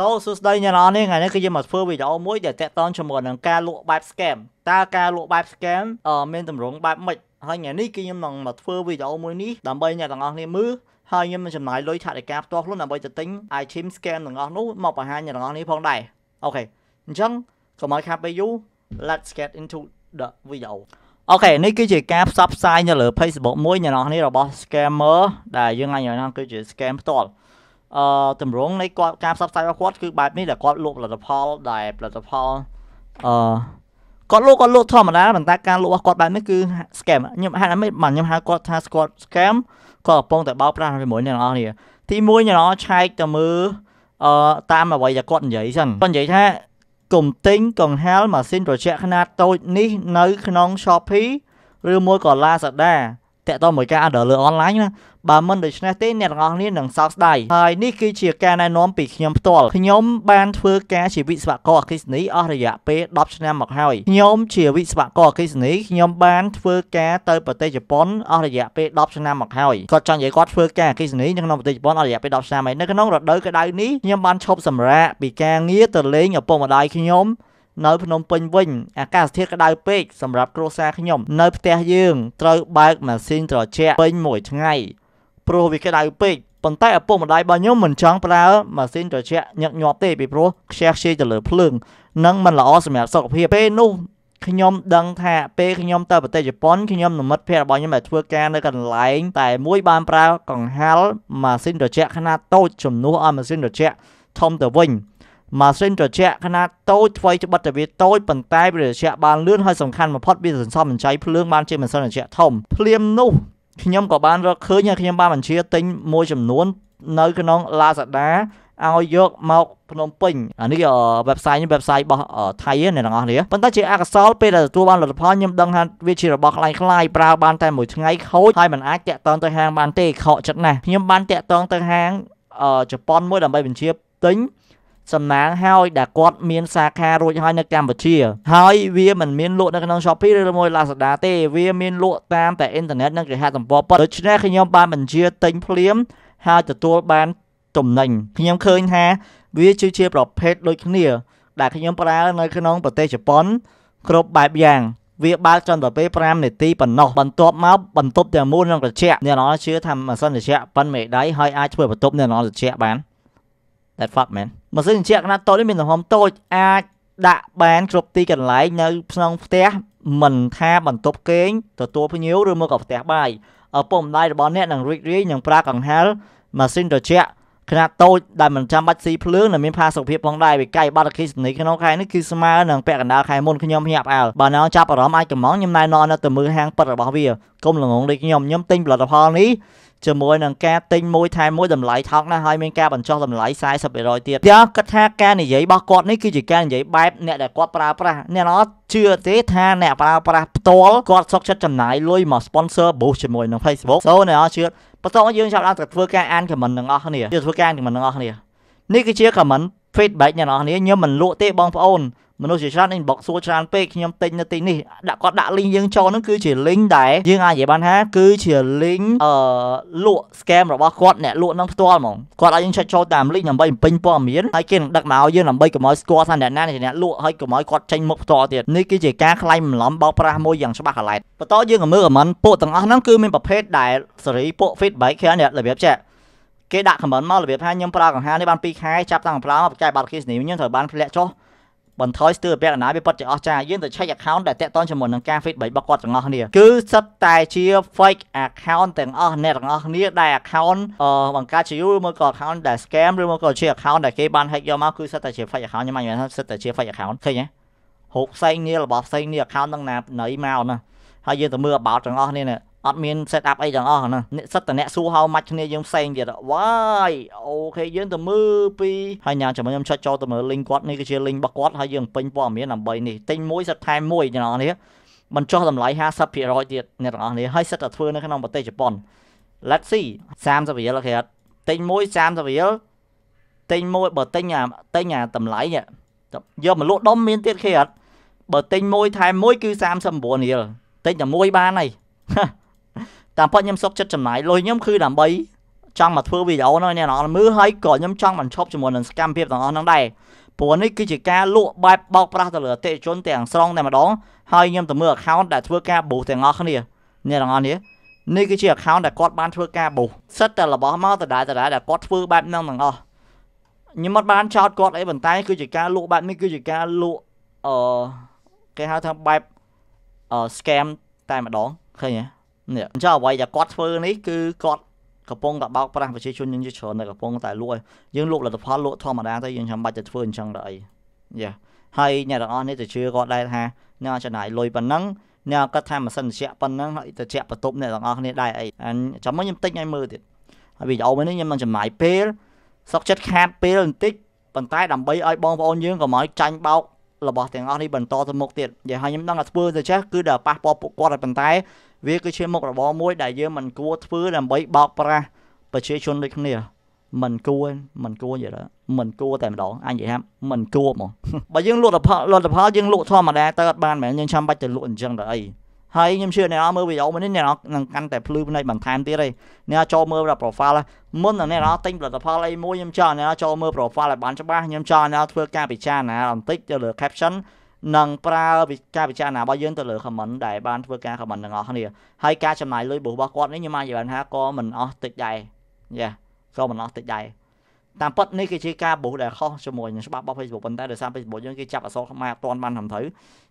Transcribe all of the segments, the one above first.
តោសួស្តីអ្នកនរនេះថ្ងៃនេះគឺយើងមកធ្វើវីដេអូមួយដែលតាក់ទងជាមួយនឹងការលក់បែប scam តើការលក់បែប scam មានទម្រង់បែបម៉េចហើយថ្ងៃនេះគឺខ្ញុំនឹងមកធ្វើវីដេអូមួយនេះដើម្បីអ្នកទាំងអស់គ្នាមើលហើយខ្ញុំនឹងចំណាយលុយថវិកាផ្ទាល់ខ្លួនដើម្បីទៅទិញ item scam ទាំងអស់នោះមកបង្ហាញអ្នកទាំងអស់គ្នាផងដែរអូខេអញ្ចឹងកុំឲ្យខាត់ពេលយូរ let's get into the video អូខេនេះគឺជាការផ្សព្វផ្សាយនៅលើ Facebook មួយអ្នកទាំងអស់គ្នារបស់ scammer ដែលយើងអាចនិយាយថាគឺជា scam ផ្ទាល់អឺតម្រងនៃគាត់ការផ្សព្វផ្សាយរបស់គាត់គឺបែបនេះដែលគាត់លក់ផលិតផលដែលផលិតផលអឺគាត់លក់គាត់លក់ធម្មតាប៉ុន្តែការលក់របស់គាត់បែបនេះគឺ scam ខ្ញុំហៅថាមិនបាទខ្ញុំហៅគាត់ថាគាត់ scam គាត់កំពុងតែបោកប្រាស់ជាមួយអ្នកនរគ្នាទី1អ្នកនរឆែកទៅមើលអឺតាមអ្វីដែលគាត់និយាយសិនគាត់និយាយថាកុំទិញកង្ហារម៉ាស៊ីនត្រជាក់ខ្នាតតូចនេះនៅក្នុង Shopee ឬមួយក៏ Lazada តកតមួយការ order លើ online ណាបើមិនដូច្នេះទេអ្នកទាំងអស់គ្នានឹងសោកស្ដាយហើយនេះគឺជាការណែនាំពីខ្ញុំផ្ទាល់ខ្ញុំបានធ្វើការជាវិស្វករអគ្គិសនីអស់រយៈពេល10ឆ្នាំមកហើយខ្ញុំជាវិស្វករអគ្គិសនីខ្ញុំបានធ្វើការទៅប្រទេសជប៉ុនអស់រយៈពេល10ឆ្នាំមកហើយគាត់ចង់និយាយគាត់ធ្វើការអគ្គិសនីនៅក្នុងប្រទេសជប៉ុនអស់រយៈពេល10ឆ្នាំហើយនៅក្នុងរដូវក្តៅនេះខ្ញុំបានឈប់សម្រាកពីការងារទៅលេងឪពុកម្ដាយខ្ញុំនៅភ្នំពេញវិញអាកាសធាតុក្តៅពេកសម្រាប់គ្រួសារខ្ញុំ នៅផ្ទះយើងត្រូវបើកម៉ាស៊ីនត្រជាក់ពេញមួយថ្ងៃព្រោះវាក្តៅពេកប៉ុន្តែឪពុកម្ដាយរបស់ខ្ញុំមិនចង់ប្រើម៉ាស៊ីនត្រជាក់ញឹកញាប់ទេពីព្រោះខ្ជះខ្ជាយទៅលើភ្លើងនិងមិនល្អសម្រាប់សុខភាពពេលនោះខ្ញុំដឹងថា ពេលខ្ញុំទៅប្រទេសជប៉ុនខ្ញុំនិមិត្តភ័ក្ដិរបស់ខ្ញុំដែលធ្វើការនៅកន្លែងតែមួយបានប្រើកង្ហារម៉ាស៊ីនត្រជាក់ខ្នាតតូចជំនួសឲ្យម៉ាស៊ីនត្រជាក់ធំទៅវិញម៉ាស៊ីនត្រជាក់ខ្នាតតូចថ្មីច្បិតតែវាតូចប៉ុន្តែវាត្រជាក់បានលឿនហើយសំខាន់បំផុតវាសន្សំបញ្ចៃភ្លើងបានជាម៉ាស៊ីនត្រជាក់ធំភ្លាមនោះខ្ញុំក៏បានរកឃើញហើយខ្ញុំបានបញ្ជាទិញមួយចំនួន នៅក្នុង Lazada ឲ្យយកមកភ្នំពេញអានេះ website នេះ website របស់ថៃអ្នកទាំងអស់នេះប៉ុន្តែជាអកសលពេលដែលទទួលបានលទ្ធផលខ្ញុំដឹងថាវាជារបស់ខ្លាំងខ្លាយប្រើបានតែមួយថ្ងៃខូចហើយមិនអាចតាក់ទងទៅហាងបានទេខកចិត្តណាស់ខ្ញុំបានតាក់ទងទៅហាងជប៉ុនមួយដើម្បីបញ្ជាទិញសំណាងហើយដែលគាត់មាន សាខារួចហើយនៅកម្ពុជាហើយវាមិនមានលក់នៅក្នុង Shopee ឬមួយ Lazada ទេវាមានលក់តាមតែអ៊ីនធឺណិតនិងគេហទំព័រប៉ុតដូច្នេះខ្ញុំបានបញ្ជាទិញភ្លាម ហើយទទួលបានទំនិញខ្ញុំឃើញថាវាជាប្រភេទដូចគ្នា ដែលខ្ញុំប្រើ នៅក្នុងប្រទេសជប៉ុនគ្រប់បែបយ៉ាងវាបើកចន្ទពេល5នាទីប៉ុណ្ណោះបន្ទាប់មកបន្ទប់ទាំងមូលនឹងត្រជាក់អ្នកនរជឿថាម៉ាស៊ីនត្រជាក់ប៉ុនមេដៃហើយអាចធ្វើបន្ទប់អ្នកនរត្រជាក់បាន That fuck man ម៉ាស៊ីនត្រជាក់ខ្នាតតូចនេះមានទំហំតូចអាចដាក់បានគ្រប់ទីកន្លែងនៅក្នុងផ្ទះមិនថាបន្ទប់គេងទទួលភ្ញៀវឬមកក៏ផ្ទះបាយឪពុកម្ដាយរបស់អ្នកនឹងរីករាយនឹងប្រើកង្ហារម៉ាស៊ីនត្រជាក់ខ្នាតតូចដែលមិនចាំបាច់ស៊ីភ្លើងនិងមានផាសុកភាពផងដែរវិក័យបាត់អគ្គិសនីក្នុងខែនេះគឺស្មើនឹងពាក់កណ្ដាលខែមុនខ្ញុំញាប់អើលបើណោចាប់អារម្មណ៍អាចកំងខ្ញុំណែនាំនៅទៅមើលហាងប៉ិតរបស់វាគុំល្ងងដូចខ្ញុំខ្ញុំទិញផលិតផលនេះជាមួយនឹងការទិញមួយថែមមួយតម្លៃថោកណាស់ហើយមានការបញ្ចុះតម្លៃ40%ទៀតយើងគិតថាការនិយាយរបស់គាត់នេះគឺជាការនិយាយបែបអ្នកដែលគាត់ប្រើប្រាស់អ្នកអត់ជឿទេ ថាអ្នកប្រើប្រាស់ផ្ទាល់គាត់សុខចិត្តចំណាយលុយមក sponsor boost ជាមួយនឹង Facebook សូអ្នកអត់ជឿបន្តយើងចាប់ដើមទៅធ្វើការអាន comment ទាំងអស់គ្នាយើងធ្វើការអាន comment ទាំងអស់គ្នានេះគឺជា comment feedback អ្នកនរគ្នាខ្ញុំមិនលក់ទេបងប្អូនមនុស្សជាច្រើន inbox សួរច្រើនពេកខ្ញុំទិញនៅទីនេះដាក់គាត់ដាក់ link យើងចូលហ្នឹងគឺជា link ដែលយើងអាចនិយាយបានថាគឺជា link អឺលក់ scam របស់គាត់អ្នកលក់ហ្នឹងផ្ទាល់ហ្មងគាត់ឲ្យយើងចុចចូលតាម link ដើម្បីបំពេញព័ត៌មានហើយគេនឹងដឹកមកយើងដើម្បីកុំឲ្យស្គាល់ថាអ្នកណាអ្នកលក់ហើយកុំឲ្យគាត់ចេញមុខផ្ទាល់ទៀតនេះគឺជាការក្លែងបន្លំបោកប្រាស់មួយយ៉ាងច្បាស់កន្លែងបន្តយើងក៏មើល comment ពួកទាំងអស់ហ្នឹងគឺមានប្រភេទដែលសេរីពួក feedback គេអ្នករបៀបចាគេដាក់ comment មករបៀបថាខ្ញុំប្រើកង្ហារនេះបាន2ខែចាប់តាំងពីផ្លោមកបច្ចេកបាត់គីសនីខ្ញុំត្រូវបានធ្លាក់ចុះបន្ថយស្ទើរពាក់កណ្ដាលវាពិតជាអស្ចារ្យយើងទៅ check account ដែលតាក់ទងជាមួយនឹងការ feedback របស់គាត់ទាំងអស់គ្នាគឺសិតតែជា fake account ទាំងអស់អ្នកទាំងអស់គ្នាដែល account បង្កើតជា user ឬមកក៏ account ដែល scam ឬមកក៏ជា account ដែលគេបាន hack យកមកគឺសិតតែជា fake account ខ្ញុំមិនមែនថាសិតតែជា fake account ឃើញទេហូបផ្សេងនេះរបស់ផ្សេងនេះ account នឹងណាណីមកណាហើយយើងទៅមើល about ទាំងអស់គ្នានេះអត់មាន set up អីទាំងអស់ហ្នឹងសិតតអ្នកសួរហៅម៉ាច់គ្នាយើងផ្សេងទៀតវាយអូខេយើងទៅមើលពីហើយញ៉ាំចាំខ្ញុំចុចចូលទៅមើល link គាត់នេះគឺជា link របស់គាត់ហើយយើងពេញព័ត៌មានដើម្បីនេះទិញមួយសិតថែមមួយទាំងអស់នេះមិនចុះតម្លៃ50%ទៀតអ្នកទាំងអស់នេះហើយសិតតែធ្វើនៅក្នុងប្រទេសជប៉ុន Let's see 30រៀលអូខេអត់ទិញមួយ30រៀលទិញមួយបើទិញអាទិញអាតម្លៃនេះយកមកលក់ដុំមានទៀតគេអត់បើទិញមួយថែមមួយ គឺ39រៀលទិញតែមួយបានហើយតាមពិតខ្ញុំសុកចិត្តចំណាយលុយខ្ញុំគឺដើម្បី ចង់មកធ្វើវីដេអូនោះអ្នកនរមើលហើយក៏ខ្ញុំចង់បញ្ឈប់ជាមួយនឹងសកម្មភាពទាំងអស់ហ្នឹងដែរព្រោះនេះគឺជាការលក់បែបបោកប្រាស់ទៅលើអតិថិជនទាំងស្រុងតែម្ដងហើយខ្ញុំទៅមើល account ដែលធ្វើការបូសទាំងអស់គ្នាអ្នកនរនេះនេះគឺជា account ដែលគាត់បានធ្វើការបូសសិតតែរបស់មកដដែលដដែលដែលគាត់ធ្វើបែបហ្នឹងទាំងអស់ខ្ញុំមិនបានចោតគាត់អីប៉ុន្តែគឺជាការលក់បែបនេះគឺជាការលក់អឺគេហៅថាបែបអឺ scam តែម្ដងឃើញទេនេះអញ្ចឹងអ្វីដែលគាត់ធ្វើនេះគឺគាត់កំពុងតែបោកប្រាស់ប្រជាជនយើងជាច្រើនតែកំពុងតែលួចយើងលក់លទ្ធផលលក់ធម្មតាទៅយើងចាំបាច់ទៅធ្វើអញ្ចឹងដល់អីយ៉ាហើយអ្នកទាំងអស់នេះទៅជឿគាត់ដែរថាអ្នកចំណាយលុយប៉ុណ្ណឹងអ្នកគាត់ថាម៉ាស៊ីនត្រជាក់ប៉ុណ្ណឹងហើយត្រជាក់បន្ទប់អ្នកទាំងអស់គ្នាដែរអីចាំមកខ្ញុំតិចឲ្យមើលទៀតហើយវីដេអូមួយនេះខ្ញុំនឹងចំណាយពេលសុកចិត្តខាតពេលបន្តិចប៉ុន្តែដើម្បីឲ្យបងប្អូនយើងកុំឲ្យចាញ់បោករបស់ទាំងអស់នេះបន្តទៅមុខទៀតនិយាយឲ្យខ្ញុំដឹងថាធ្វើទៅចេះគឺដល់ប៉ះពាល់ពួកគាត់ហើយប៉ុន្តែវាគឺជាមុខរបរមួយដែលយើងមិនគួរធ្វើដើម្បីបោកប្រាស់ប្រជាជនដូចគ្នាមិនគួរមិនគួរនិយាយមិនគួរតែម្ដងអញនិយាយថាមិនគួរហ្មងបើយើងលក់ផលលទ្ធផលយើងលក់ធម្មតាទៅអត់បានមែនយើងចាំបាច់ទៅលក់អញ្ចឹងទៅអីហើយខ្ញុំជឿអ្នកនរមើលវីដេអូមួយនេះអ្នកនរនឹងកាន់តែភ្លឺភ្នែកបន្ថែមទៀតទេអ្នកនរចូលមើល profile មុនអ្នកនរទិញផលិតផលអីមួយខ្ញុំចង់អ្នកនរចូលមើល profile ឲ្យបានច្បាស់ខ្ញុំចង់អ្នកនរធ្វើការពិចារណាបន្តិចទៅលើ caption និងប្រើការពិចារណារបស់យើងទៅលើ comment ដែលបានធ្វើការ comment ទាំងអស់គ្នាហើយការចំណាយលុយរបស់គាត់នេះខ្ញុំអាចនិយាយថាក៏មិនអស់តិចដែរយ៉ាក៏មិនអស់តិចដែរតាមពិតនេះគឺជាការប៊ូដែលខុសជាមួយនឹងច្បាប់របស់ Facebook ប៉ុន្តែដោយសារ Facebook យើងគេចាប់អក្សរខ្មែរអត់ទាន់បានត្រឹមត្រូវ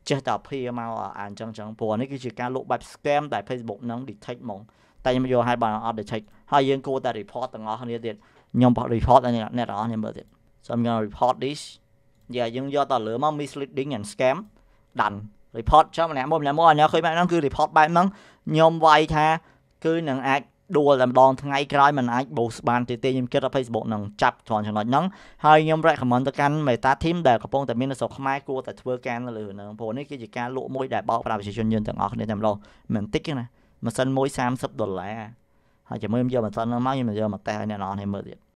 ចេះតែភាមកអានចឹងចឹងព្រោះនេះគឺជាការលក់បែប scam ដែល Facebook នឹង detect ហ្មង តែខ្ញុំយកឲ្យបានអត់ detect ហើយយើងគួរតែ report ទាំងអស់គ្នាទៀតខ្ញុំ report អ្នកអ្នកទាំងអស់គ្នាមើលទៀត so I'm going to report this យ៉ាយើងយកតលើមក misleading and scam done report ចាំម្នាក់មួយម្នាក់មួយអញ្ញាឃើញបែបហ្នឹងគឺ report បែបហ្នឹងខ្ញុំវាយថាគឺនឹងអាចដួលតែម្ដងថ្ងៃក្រោយมันអាច boost បានទៀតទេខ្ញុំគិតថា Facebook នឹងចាប់ត្រង់ចំណុចហ្នឹងហើយខ្ញុំ recommend ទៅកាន់ Meta Team ដែលកំពុងតែមាននៅស្រុកខ្មែរគួរតែធ្វើការនៅលើហ្នឹងព្រោះនេះគឺជាការលក់មួយដែលបោកប្រាស់ប្រជាជនយើងទាំងអស់គ្នាតែម្ដងមិនតិចទេណាម៉ាស៊ីនមួយ30ដុល្លារហើយជាមួយខ្ញុំយកម៉ាស៊ីនហ្នឹងមកខ្ញុំយកមកតេស្តឲ្យអ្នកនរគ្នាមើលទៀត